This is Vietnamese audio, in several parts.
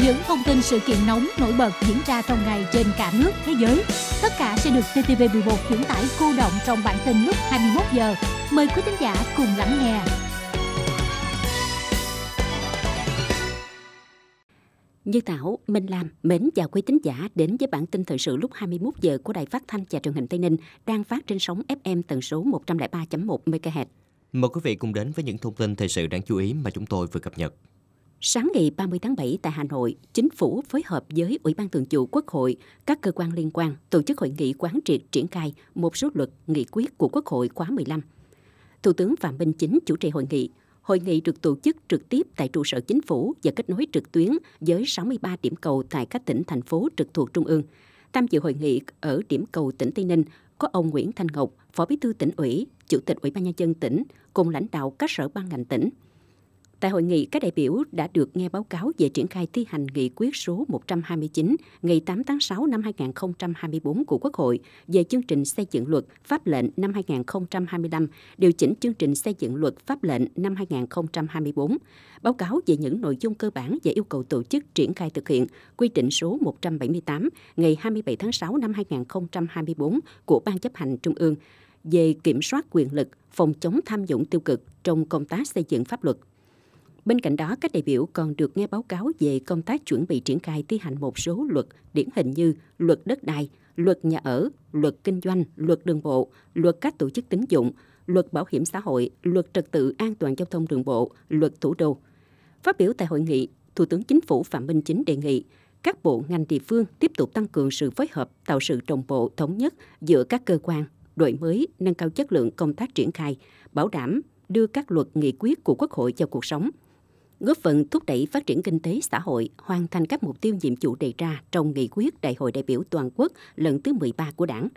những thông tin sự kiện nóng nổi bật diễn ra trong ngày trên cả nước, thế giới. Tất cả sẽ được ttv 11 chuyển tải cô động trong bản tin lúc 21 giờ. Mời quý khán giả cùng lắng nghe. Như Thảo, Minh Lam, mến chào quý tín giả đến với bản tin thời sự lúc 21 giờ của Đài Phát thanh và Truyền hình Tây Ninh đang phát trên sóng FM tần số 103.1 MHz. Mời quý vị cùng đến với những thông tin thời sự đáng chú ý mà chúng tôi vừa cập nhật. Sáng ngày 30 tháng 7 tại Hà Nội, Chính phủ phối hợp với Ủy ban Thường vụ Quốc hội, các cơ quan liên quan tổ chức hội nghị quán triệt triển khai một số luật nghị quyết của Quốc hội khóa 15. Thủ tướng Phạm Minh Chính chủ trì hội nghị. Hội nghị được tổ chức trực tiếp tại trụ sở chính phủ và kết nối trực tuyến với 63 điểm cầu tại các tỉnh, thành phố trực thuộc Trung ương. Tham dự hội nghị ở điểm cầu tỉnh Tây Ninh có ông Nguyễn Thanh Ngọc, Phó Bí thư tỉnh ủy, Chủ tịch Ủy ban Nhân dân tỉnh, cùng lãnh đạo các sở ban ngành tỉnh. Tại hội nghị, các đại biểu đã được nghe báo cáo về triển khai thi hành nghị quyết số 129 ngày 8 tháng 6 năm 2024 của Quốc hội về chương trình xây dựng luật pháp lệnh năm 2025, điều chỉnh chương trình xây dựng luật pháp lệnh năm 2024, báo cáo về những nội dung cơ bản và yêu cầu tổ chức triển khai thực hiện quy định số 178 ngày 27 tháng 6 năm 2024 của Ban chấp hành Trung ương về kiểm soát quyền lực, phòng chống tham nhũng tiêu cực trong công tác xây dựng pháp luật Bên cạnh đó, các đại biểu còn được nghe báo cáo về công tác chuẩn bị triển khai thi hành một số luật điển hình như luật đất đai, luật nhà ở, luật kinh doanh, luật đường bộ, luật các tổ chức tín dụng, luật bảo hiểm xã hội, luật trật tự an toàn giao thông đường bộ, luật thủ đô. Phát biểu tại hội nghị, Thủ tướng Chính phủ Phạm Minh Chính đề nghị các bộ ngành địa phương tiếp tục tăng cường sự phối hợp, tạo sự đồng bộ thống nhất giữa các cơ quan, đổi mới, nâng cao chất lượng công tác triển khai, bảo đảm đưa các luật nghị quyết của Quốc hội vào cuộc sống – góp phần thúc đẩy phát triển kinh tế xã hội, hoàn thành các mục tiêu nhiệm vụ đề ra trong nghị quyết Đại hội đại biểu toàn quốc lần thứ 13 của Đảng.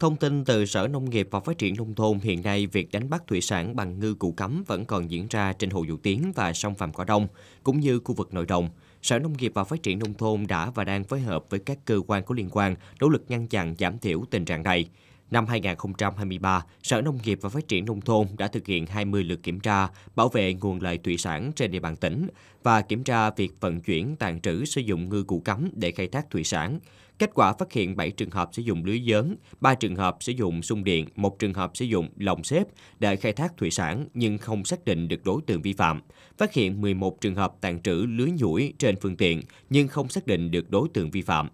Thông tin từ Sở Nông nghiệp và Phát triển Nông thôn hiện nay việc đánh bắt thủy sản bằng ngư cụ cấm vẫn còn diễn ra trên hồ Dụ Tiến và sông Phạm Cỏ Đông, cũng như khu vực nội đồng. Sở Nông nghiệp và Phát triển Nông thôn đã và đang phối hợp với các cơ quan có liên quan nỗ lực ngăn chặn giảm thiểu tình trạng này. Năm 2023, Sở Nông nghiệp và Phát triển Nông thôn đã thực hiện 20 lượt kiểm tra bảo vệ nguồn lợi thủy sản trên địa bàn tỉnh và kiểm tra việc vận chuyển, tàn trữ, sử dụng ngư cụ cấm để khai thác thủy sản. Kết quả phát hiện 7 trường hợp sử dụng lưới dớn, 3 trường hợp sử dụng sung điện, 1 trường hợp sử dụng lồng xếp để khai thác thủy sản nhưng không xác định được đối tượng vi phạm. Phát hiện 11 trường hợp tàn trữ lưới nhủi trên phương tiện nhưng không xác định được đối tượng vi phạm.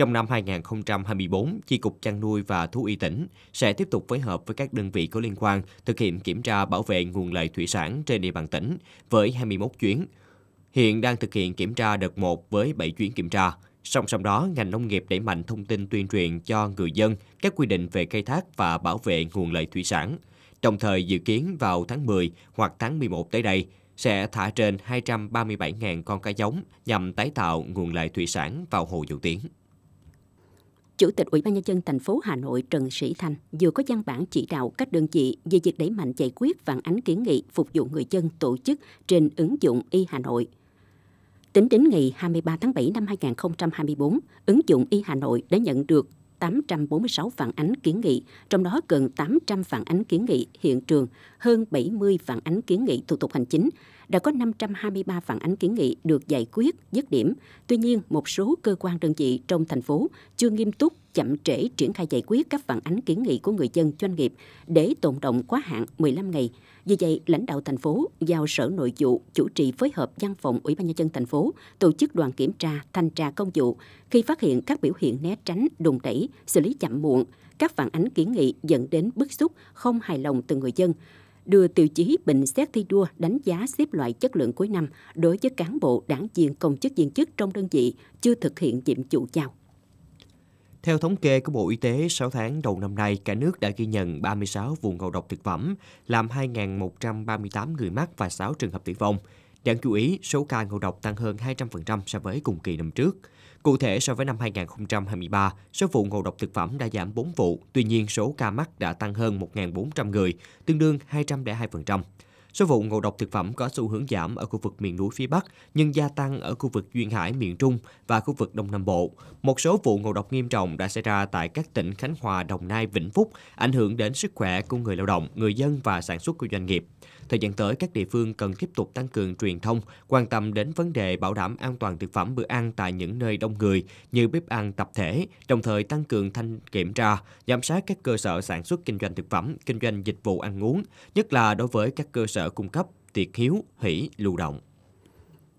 Trong năm 2024, Chi cục Chăn nuôi và Thú y tỉnh sẽ tiếp tục phối hợp với các đơn vị có liên quan thực hiện kiểm tra bảo vệ nguồn lợi thủy sản trên địa bàn tỉnh với 21 chuyến. Hiện đang thực hiện kiểm tra đợt 1 với 7 chuyến kiểm tra. Song song đó, ngành nông nghiệp đẩy mạnh thông tin tuyên truyền cho người dân các quy định về khai thác và bảo vệ nguồn lợi thủy sản. Đồng thời dự kiến vào tháng 10 hoặc tháng 11 tới đây, sẽ thả trên 237.000 con cá giống nhằm tái tạo nguồn lợi thủy sản vào hồ dầu tiếng. Chủ tịch Ủy ban Nhân dân thành phố Hà Nội Trần Sĩ Thanh vừa có văn bản chỉ đạo các đơn vị về việc đẩy mạnh giải quyết phản ánh kiến nghị phục vụ người dân tổ chức trên ứng dụng y Hà Nội. Tính đến ngày 23 tháng 7 năm 2024, ứng dụng y Hà Nội đã nhận được 846 phản ánh kiến nghị, trong đó gần 800 phản ánh kiến nghị hiện trường hơn 70 phản ánh kiến nghị thủ tục hành chính, đã có 523 phản ánh kiến nghị được giải quyết, dứt điểm. Tuy nhiên, một số cơ quan đơn vị trong thành phố chưa nghiêm túc, chậm trễ triển khai giải quyết các phản ánh kiến nghị của người dân doanh nghiệp để tồn động quá hạn 15 ngày. Vì vậy, lãnh đạo thành phố giao Sở Nội vụ chủ trì phối hợp văn phòng Ủy ban nhân dân thành phố tổ chức đoàn kiểm tra, thanh tra công vụ khi phát hiện các biểu hiện né tránh, đùn đẩy, xử lý chậm muộn, các phản ánh kiến nghị dẫn đến bức xúc, không hài lòng từ người dân đưa tiêu chí bình xét thi đua đánh giá xếp loại chất lượng cuối năm đối với cán bộ, đảng viên, công chức viên chức trong đơn vị chưa thực hiện nhiệm vụ giao. Theo thống kê của Bộ Y tế, 6 tháng đầu năm nay, cả nước đã ghi nhận 36 vụ ngộ độc thực phẩm, làm 2.138 người mắc và 6 trường hợp tử vong. Đáng chú ý, số ca ngộ độc tăng hơn 200% so với cùng kỳ năm trước. Cụ thể, so với năm 2023, số vụ ngộ độc thực phẩm đã giảm 4 vụ, tuy nhiên số ca mắc đã tăng hơn 1.400 người, tương đương 202%. Số vụ ngộ độc thực phẩm có xu hướng giảm ở khu vực miền núi phía Bắc nhưng gia tăng ở khu vực Duyên Hải miền Trung và khu vực Đông Nam Bộ. Một số vụ ngộ độc nghiêm trọng đã xảy ra tại các tỉnh Khánh Hòa, Đồng Nai, Vĩnh Phúc, ảnh hưởng đến sức khỏe của người lao động, người dân và sản xuất của doanh nghiệp. Thời gian tới, các địa phương cần tiếp tục tăng cường truyền thông, quan tâm đến vấn đề bảo đảm an toàn thực phẩm bữa ăn tại những nơi đông người như bếp ăn tập thể, đồng thời tăng cường thanh kiểm tra, giám sát các cơ sở sản xuất kinh doanh thực phẩm, kinh doanh dịch vụ ăn uống, nhất là đối với các cơ sở sở cung cấp Tiệt Hiếu Hỷ Lưu Động.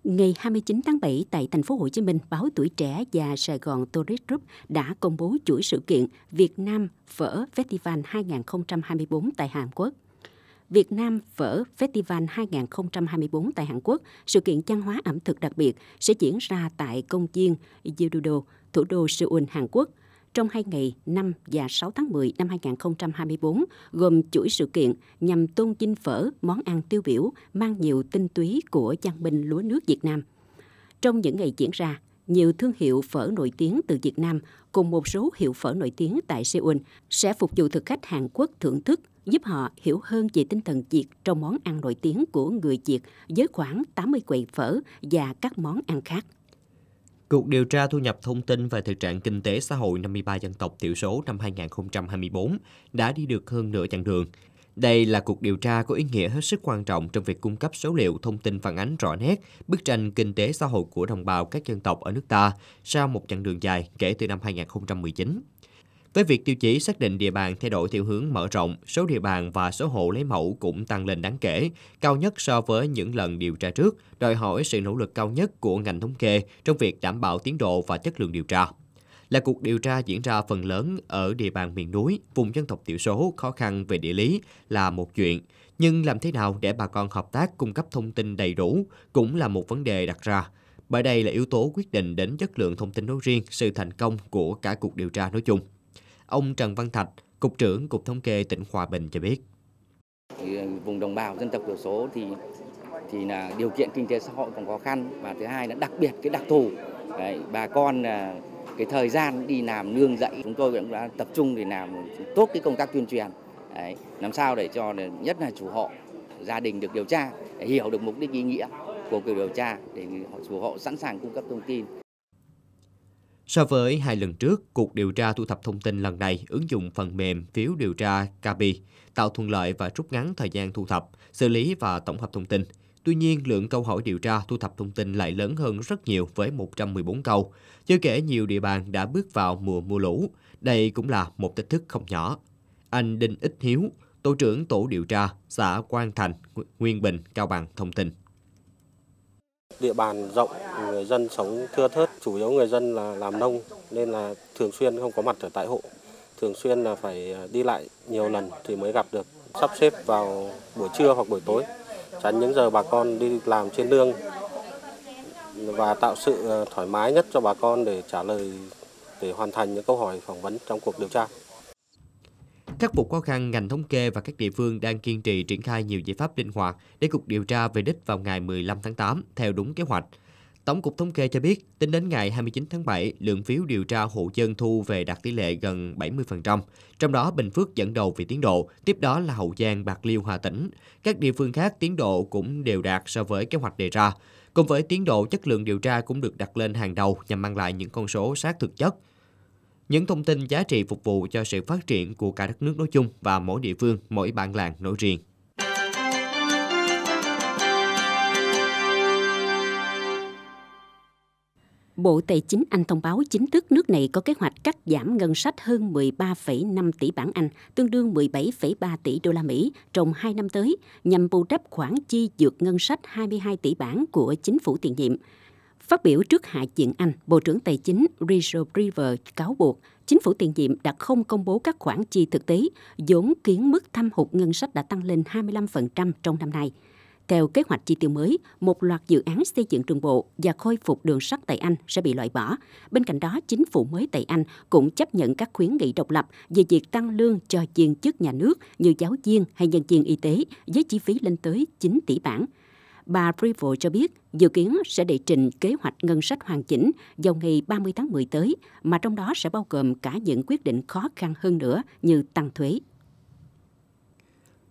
Ngày 29 tháng 7 tại thành phố Hồ Chí Minh, báo Tuổi Trẻ và Sài Gòn Tourist Group đã công bố chuỗi sự kiện Việt Nam Phở Festival 2024 tại Hàn Quốc. Việt Nam Phở Festival 2024 tại Hàn Quốc, sự kiện văn hóa ẩm thực đặc biệt sẽ diễn ra tại công viên Yeouido, thủ đô Seoul, Hàn Quốc – trong hai ngày 5 và 6 tháng 10 năm 2024, gồm chuỗi sự kiện nhằm tôn vinh phở, món ăn tiêu biểu mang nhiều tinh túy của văn minh lúa nước Việt Nam. Trong những ngày diễn ra, nhiều thương hiệu phở nổi tiếng từ Việt Nam cùng một số hiệu phở nổi tiếng tại Seoul sẽ phục vụ thực khách Hàn Quốc thưởng thức, giúp họ hiểu hơn về tinh thần Việt trong món ăn nổi tiếng của người Việt với khoảng 80 quầy phở và các món ăn khác. Cuộc điều tra thu nhập thông tin về thực trạng kinh tế xã hội 53 dân tộc thiểu số năm 2024 đã đi được hơn nửa chặng đường. Đây là cuộc điều tra có ý nghĩa hết sức quan trọng trong việc cung cấp số liệu thông tin phản ánh rõ nét bức tranh kinh tế xã hội của đồng bào các dân tộc ở nước ta sau một chặng đường dài kể từ năm 2019. Với việc tiêu chí xác định địa bàn thay đổi theo hướng mở rộng, số địa bàn và số hộ lấy mẫu cũng tăng lên đáng kể, cao nhất so với những lần điều tra trước, đòi hỏi sự nỗ lực cao nhất của ngành thống kê trong việc đảm bảo tiến độ và chất lượng điều tra là cuộc điều tra diễn ra phần lớn ở địa bàn miền núi, vùng dân tộc thiểu số khó khăn về địa lý là một chuyện, nhưng làm thế nào để bà con hợp tác cung cấp thông tin đầy đủ cũng là một vấn đề đặt ra. Bởi đây là yếu tố quyết định đến chất lượng thông tin nói riêng, sự thành công của cả cuộc điều tra nói chung. Ông Trần Văn Thạch, Cục trưởng Cục Thống kê tỉnh Hòa Bình cho biết. Ờ, vùng đồng bào dân tộc thiểu số thì thì là điều kiện kinh tế xã hội còn khó khăn và thứ hai là đặc biệt cái đặc thù Đấy, bà con ờ, cái thời gian đi làm nương dậy chúng tôi cũng đã tập trung để làm tốt cái công tác tuyên truyền Đấy, làm sao để cho nhất là chủ hộ gia đình được điều tra để hiểu được mục đích ý nghĩa của cuộc điều tra để họ chủ hộ sẵn sàng cung cấp thông tin So với hai lần trước, cuộc điều tra thu thập thông tin lần này ứng dụng phần mềm phiếu điều tra Kabi, tạo thuận lợi và rút ngắn thời gian thu thập, xử lý và tổng hợp thông tin. Tuy nhiên, lượng câu hỏi điều tra thu thập thông tin lại lớn hơn rất nhiều với 114 câu. Chưa kể nhiều địa bàn đã bước vào mùa mưa lũ. Đây cũng là một thách thức không nhỏ. Anh Đinh Ích Hiếu, Tổ trưởng Tổ điều tra, xã Quang Thành, Nguyên Bình, Cao Bằng thông tin. Địa bàn rộng, người dân sống thưa thớt, chủ yếu người dân là làm nông nên là thường xuyên không có mặt ở tại hộ. Thường xuyên là phải à, đi lại nhiều lần thì mới gặp được, sắp xếp vào buổi trưa hoặc buổi tối, tránh những giờ bà con đi làm trên nương và tạo sự à, thoải mái nhất cho bà con để trả lời để hoàn thành những câu hỏi phỏng vấn trong cuộc điều tra. Khắc phục khó khăn, ngành thống kê và các địa phương đang kiên trì triển khai nhiều giải pháp linh hoạt để cuộc điều tra về đích vào ngày 15 tháng 8 theo đúng kế hoạch. Tổng cục Thống kê cho biết, tính đến ngày 29 tháng 7, lượng phiếu điều tra hộ dân thu về đạt tỷ lệ gần 70%, trong đó Bình Phước dẫn đầu về tiến độ, tiếp đó là Hậu Giang, Bạc Liêu, Hà Tĩnh. Các địa phương khác tiến độ cũng đều đạt so với kế hoạch đề ra. Cùng với tiến độ, chất lượng điều tra cũng được đặt lên hàng đầu nhằm mang lại những con số sát thực chất những thông tin giá trị phục vụ cho sự phát triển của cả đất nước nói chung và mỗi địa phương, mỗi bản làng nói riêng. Bộ Tài chính Anh thông báo chính thức nước này có kế hoạch cắt giảm ngân sách hơn 13,5 tỷ bảng Anh, tương đương 17,3 tỷ đô la Mỹ trong 2 năm tới, nhằm bù đắp khoản chi dược ngân sách 22 tỷ bảng của chính phủ tiền nhiệm. Phát biểu trước Hạ viện Anh, Bộ trưởng Tài chính Richard River cáo buộc chính phủ tiền nhiệm đã không công bố các khoản chi thực tế, vốn kiến mức thâm hụt ngân sách đã tăng lên 25% trong năm nay. Theo kế hoạch chi tiêu mới, một loạt dự án xây dựng đường bộ và khôi phục đường sắt tại Anh sẽ bị loại bỏ. Bên cạnh đó, chính phủ mới tại Anh cũng chấp nhận các khuyến nghị độc lập về việc tăng lương cho viên chức nhà nước như giáo viên hay nhân viên y tế với chi phí lên tới 9 tỷ bảng – bà Privo cho biết dự kiến sẽ đệ trình kế hoạch ngân sách hoàn chỉnh vào ngày 30 tháng 10 tới, mà trong đó sẽ bao gồm cả những quyết định khó khăn hơn nữa như tăng thuế.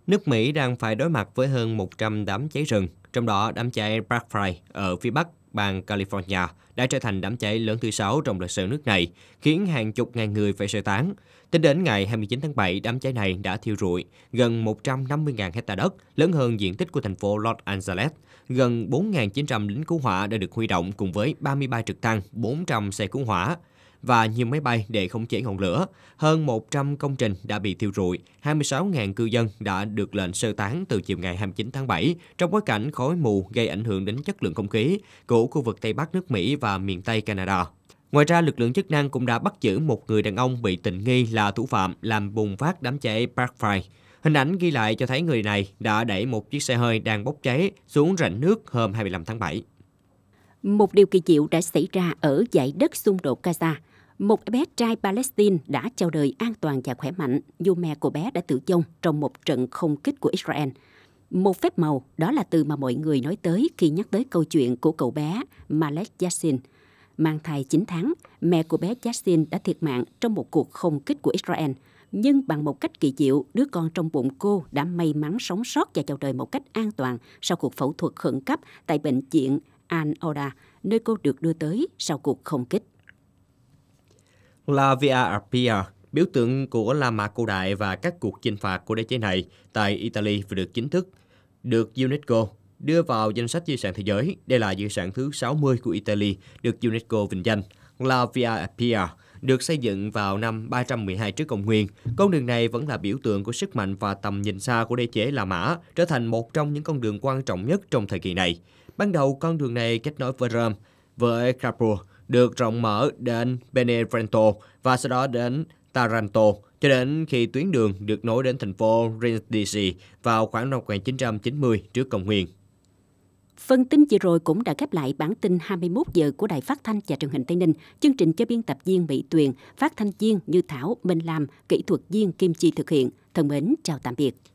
Nước Mỹ đang phải đối mặt với hơn 100 đám cháy rừng, trong đó đám cháy Black Friday ở phía Bắc bang California đã trở thành đám cháy lớn thứ sáu trong lịch sử nước này, khiến hàng chục ngàn người phải sơ tán. Tính đến ngày 29 tháng 7, đám cháy này đã thiêu rụi gần 150.000 hecta đất, lớn hơn diện tích của thành phố Los Angeles. Gần 4.900 lính cứu hỏa đã được huy động cùng với 33 trực thăng, 400 xe cứu hỏa và nhiều máy bay để khống chế ngọn lửa. Hơn 100 công trình đã bị thiêu rụi, 26.000 cư dân đã được lệnh sơ tán từ chiều ngày 29 tháng 7 trong bối cảnh khói mù gây ảnh hưởng đến chất lượng không khí của khu vực Tây Bắc nước Mỹ và miền Tây Canada. Ngoài ra, lực lượng chức năng cũng đã bắt giữ một người đàn ông bị tình nghi là thủ phạm làm bùng phát đám cháy Parkfire. Hình ảnh ghi lại cho thấy người này đã đẩy một chiếc xe hơi đang bốc cháy xuống rãnh nước hôm 25 tháng 7. Một điều kỳ diệu đã xảy ra ở giải đất xung đột Gaza – một bé trai Palestine đã chào đời an toàn và khỏe mạnh dù mẹ của bé đã tử vong trong một trận không kích của Israel. Một phép màu, đó là từ mà mọi người nói tới khi nhắc tới câu chuyện của cậu bé Malek Yassin. Mang thai 9 tháng, mẹ của bé Yassin đã thiệt mạng trong một cuộc không kích của Israel. Nhưng bằng một cách kỳ diệu, đứa con trong bụng cô đã may mắn sống sót và chào đời một cách an toàn sau cuộc phẫu thuật khẩn cấp tại bệnh viện Al-Oda, nơi cô được đưa tới sau cuộc không kích. La Via Appia, biểu tượng của La Mã cổ đại và các cuộc chinh phạt của đế chế này tại Italy vừa được chính thức được UNESCO đưa vào danh sách di sản thế giới. Đây là di sản thứ 60 của Italy được UNESCO vinh danh. La Via Appia được xây dựng vào năm 312 trước công nguyên. Con đường này vẫn là biểu tượng của sức mạnh và tầm nhìn xa của đế chế La Mã, trở thành một trong những con đường quan trọng nhất trong thời kỳ này. Ban đầu, con đường này kết nối với Rome, với Capua được rộng mở đến Benevento và sau đó đến Taranto cho đến khi tuyến đường được nối đến thành phố Brindisi vào khoảng năm 1990 trước công nguyên. Phân tin vừa rồi cũng đã khép lại bản tin 21 giờ của Đài Phát thanh và Truyền hình Tây Ninh. Chương trình cho biên tập viên Mỹ Tuyền, phát thanh viên Như Thảo, Minh Lam, kỹ thuật viên Kim Chi thực hiện. Thân mến, chào tạm biệt.